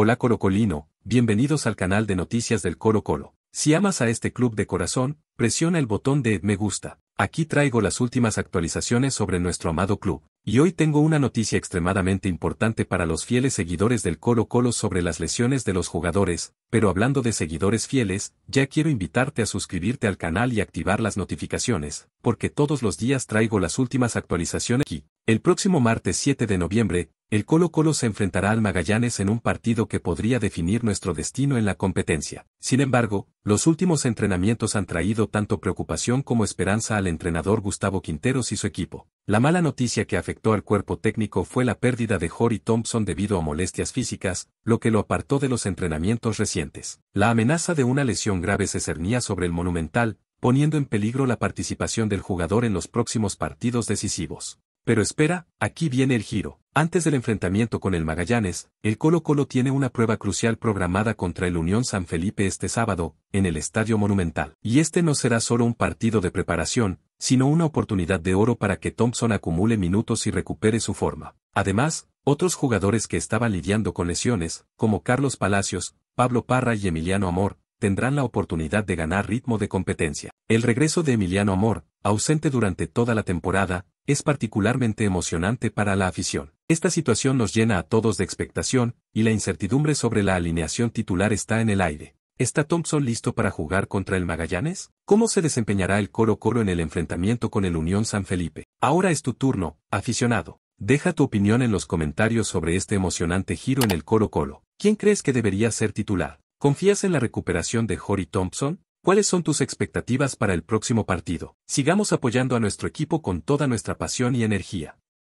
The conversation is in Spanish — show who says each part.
Speaker 1: Hola Colino, bienvenidos al canal de noticias del Coro Colo, Si amas a este club de corazón, presiona el botón de me gusta. Aquí traigo las últimas actualizaciones sobre nuestro amado club. Y hoy tengo una noticia extremadamente importante para los fieles seguidores del Coro Colo sobre las lesiones de los jugadores, pero hablando de seguidores fieles, ya quiero invitarte a suscribirte al canal y activar las notificaciones, porque todos los días traigo las últimas actualizaciones aquí. El próximo martes 7 de noviembre, el Colo Colo se enfrentará al Magallanes en un partido que podría definir nuestro destino en la competencia. Sin embargo, los últimos entrenamientos han traído tanto preocupación como esperanza al entrenador Gustavo Quinteros y su equipo. La mala noticia que afectó al cuerpo técnico fue la pérdida de Jory Thompson debido a molestias físicas, lo que lo apartó de los entrenamientos recientes. La amenaza de una lesión grave se cernía sobre el monumental, poniendo en peligro la participación del jugador en los próximos partidos decisivos. Pero espera, aquí viene el giro. Antes del enfrentamiento con el Magallanes, el Colo Colo tiene una prueba crucial programada contra el Unión San Felipe este sábado, en el Estadio Monumental. Y este no será solo un partido de preparación, sino una oportunidad de oro para que Thompson acumule minutos y recupere su forma. Además, otros jugadores que estaban lidiando con lesiones, como Carlos Palacios, Pablo Parra y Emiliano Amor, tendrán la oportunidad de ganar ritmo de competencia. El regreso de Emiliano Amor, ausente durante toda la temporada, es particularmente emocionante para la afición. Esta situación nos llena a todos de expectación, y la incertidumbre sobre la alineación titular está en el aire. ¿Está Thompson listo para jugar contra el Magallanes? ¿Cómo se desempeñará el Coro Coro en el enfrentamiento con el Unión San Felipe? Ahora es tu turno, aficionado. Deja tu opinión en los comentarios sobre este emocionante giro en el Coro Colo. ¿Quién crees que debería ser titular? ¿Confías en la recuperación de Jory Thompson? ¿Cuáles son tus expectativas para el próximo partido? Sigamos apoyando a nuestro equipo con toda nuestra pasión y energía.